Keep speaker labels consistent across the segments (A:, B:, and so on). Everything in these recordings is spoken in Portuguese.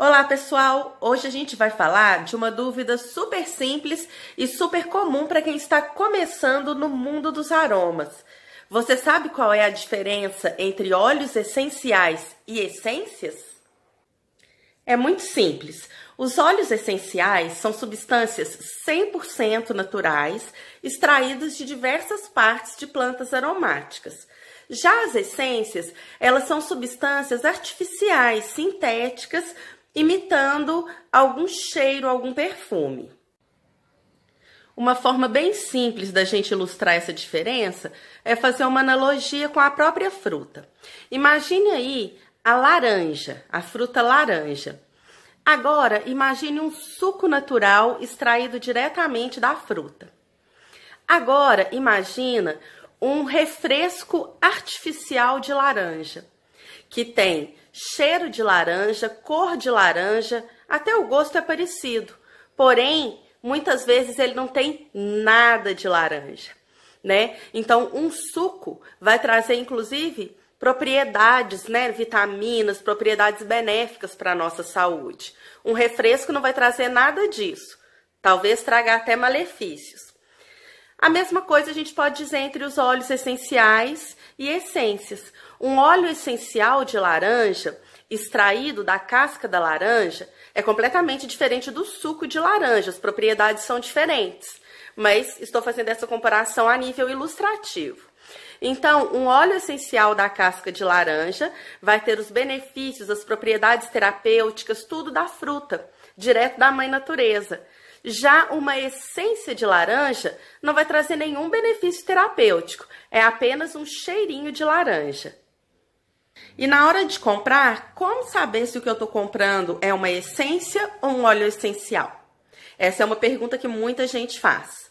A: Olá pessoal! Hoje a gente vai falar de uma dúvida super simples e super comum para quem está começando no mundo dos aromas. Você sabe qual é a diferença entre óleos essenciais e essências? É muito simples. Os óleos essenciais são substâncias 100% naturais extraídas de diversas partes de plantas aromáticas. Já as essências, elas são substâncias artificiais, sintéticas, imitando algum cheiro, algum perfume. Uma forma bem simples da gente ilustrar essa diferença é fazer uma analogia com a própria fruta. Imagine aí a laranja, a fruta laranja. Agora, imagine um suco natural extraído diretamente da fruta. Agora, imagina um refresco artificial de laranja, que tem cheiro de laranja, cor de laranja, até o gosto é parecido. Porém, muitas vezes ele não tem nada de laranja, né? Então, um suco vai trazer inclusive propriedades, né, vitaminas, propriedades benéficas para a nossa saúde. Um refresco não vai trazer nada disso. Talvez traga até malefícios. A mesma coisa a gente pode dizer entre os óleos essenciais e essências. Um óleo essencial de laranja, extraído da casca da laranja, é completamente diferente do suco de laranja, as propriedades são diferentes, mas estou fazendo essa comparação a nível ilustrativo. Então, um óleo essencial da casca de laranja vai ter os benefícios, as propriedades terapêuticas, tudo da fruta, direto da mãe natureza. Já uma essência de laranja não vai trazer nenhum benefício terapêutico, é apenas um cheirinho de laranja. E na hora de comprar, como saber se o que eu estou comprando é uma essência ou um óleo essencial? Essa é uma pergunta que muita gente faz.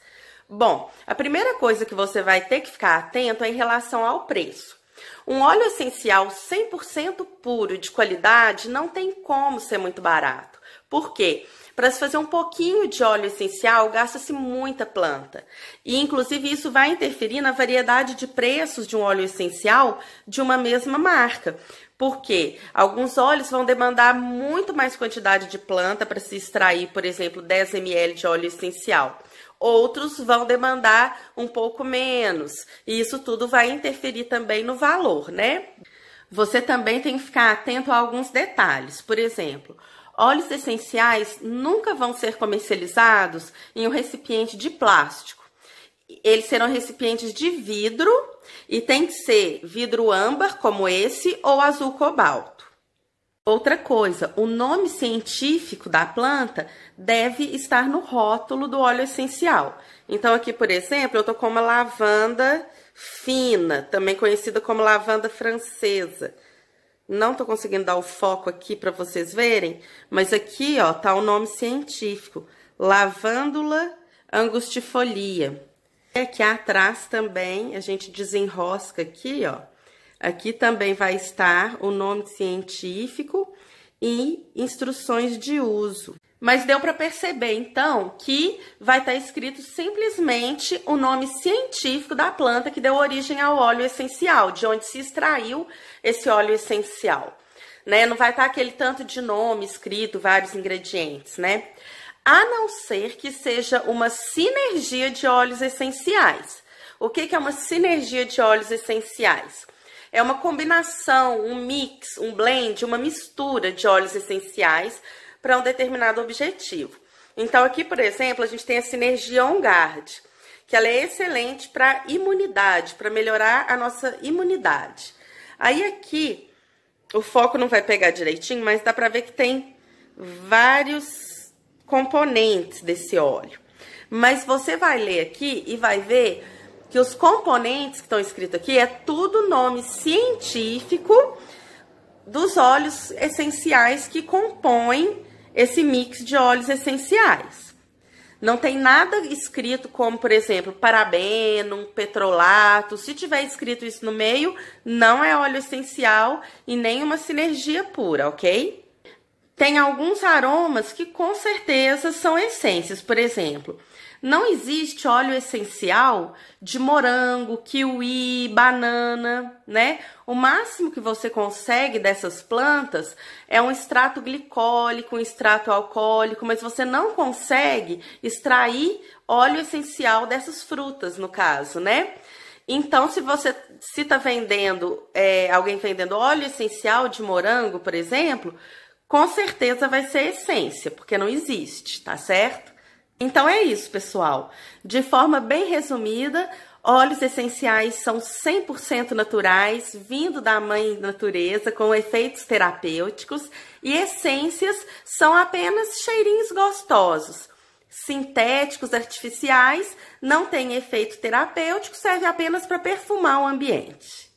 A: Bom, a primeira coisa que você vai ter que ficar atento é em relação ao preço. Um óleo essencial 100% puro de qualidade não tem como ser muito barato. Por quê? Para se fazer um pouquinho de óleo essencial, gasta-se muita planta. E inclusive isso vai interferir na variedade de preços de um óleo essencial de uma mesma marca. Porque alguns óleos vão demandar muito mais quantidade de planta para se extrair, por exemplo, 10 ml de óleo essencial outros vão demandar um pouco menos. E isso tudo vai interferir também no valor, né? Você também tem que ficar atento a alguns detalhes. Por exemplo, Óleos essenciais nunca vão ser comercializados em um recipiente de plástico. Eles serão recipientes de vidro e tem que ser vidro âmbar, como esse, ou azul cobalto. Outra coisa, o nome científico da planta deve estar no rótulo do óleo essencial. Então, aqui, por exemplo, eu estou com uma lavanda fina, também conhecida como lavanda francesa. Não tô conseguindo dar o foco aqui para vocês verem, mas aqui, ó, tá o nome científico. Lavândula angustifolia. É e aqui atrás também, a gente desenrosca aqui, ó. Aqui também vai estar o nome científico e instruções de uso. Mas deu para perceber então que vai estar tá escrito simplesmente o nome científico da planta que deu origem ao óleo essencial, de onde se extraiu esse óleo essencial. Né? Não vai estar tá aquele tanto de nome escrito, vários ingredientes, né? A não ser que seja uma sinergia de óleos essenciais. O que, que é uma sinergia de óleos essenciais? É uma combinação, um mix, um blend, uma mistura de óleos essenciais para um determinado objetivo. Então, aqui, por exemplo, a gente tem a sinergia OnGuard, que ela é excelente para imunidade, para melhorar a nossa imunidade. Aí aqui, o foco não vai pegar direitinho, mas dá para ver que tem vários componentes desse óleo. Mas você vai ler aqui e vai ver que os componentes que estão escritos aqui é tudo nome científico dos óleos essenciais que compõem esse mix de óleos essenciais. Não tem nada escrito como, por exemplo, parabeno, petrolato. Se tiver escrito isso no meio, não é óleo essencial e nem uma sinergia pura, ok? Tem alguns aromas que com certeza são essências, por exemplo, não existe óleo essencial de morango, kiwi, banana, né? O máximo que você consegue dessas plantas é um extrato glicólico, um extrato alcoólico, mas você não consegue extrair óleo essencial dessas frutas, no caso, né? Então, se você se está vendendo, é, alguém vendendo óleo essencial de morango, por exemplo, com certeza vai ser essência, porque não existe, tá certo? Então é isso, pessoal. De forma bem resumida, óleos essenciais são 100% naturais, vindo da mãe natureza, com efeitos terapêuticos, e essências são apenas cheirinhos gostosos. Sintéticos, artificiais, não têm efeito terapêutico, serve apenas para perfumar o ambiente.